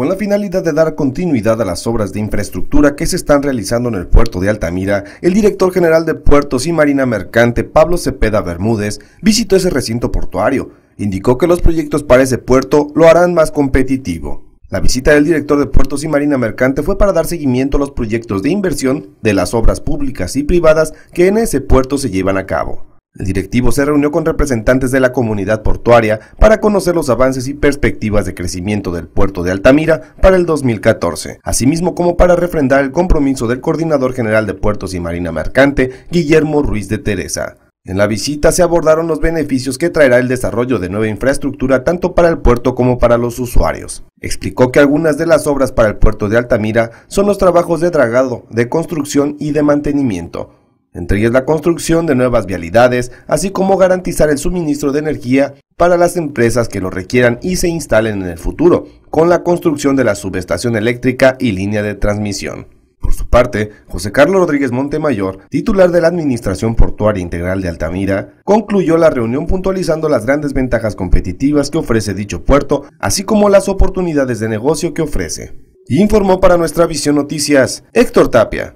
con la finalidad de dar continuidad a las obras de infraestructura que se están realizando en el puerto de Altamira, el director general de Puertos y Marina Mercante, Pablo Cepeda Bermúdez, visitó ese recinto portuario. Indicó que los proyectos para ese puerto lo harán más competitivo. La visita del director de Puertos y Marina Mercante fue para dar seguimiento a los proyectos de inversión de las obras públicas y privadas que en ese puerto se llevan a cabo. El directivo se reunió con representantes de la comunidad portuaria para conocer los avances y perspectivas de crecimiento del puerto de Altamira para el 2014, asimismo como para refrendar el compromiso del coordinador general de puertos y marina mercante, Guillermo Ruiz de Teresa. En la visita se abordaron los beneficios que traerá el desarrollo de nueva infraestructura tanto para el puerto como para los usuarios. Explicó que algunas de las obras para el puerto de Altamira son los trabajos de dragado, de construcción y de mantenimiento, entre ellas la construcción de nuevas vialidades, así como garantizar el suministro de energía para las empresas que lo requieran y se instalen en el futuro, con la construcción de la subestación eléctrica y línea de transmisión. Por su parte, José Carlos Rodríguez Montemayor, titular de la Administración Portuaria Integral de Altamira, concluyó la reunión puntualizando las grandes ventajas competitivas que ofrece dicho puerto, así como las oportunidades de negocio que ofrece. Informó para nuestra visión noticias Héctor Tapia.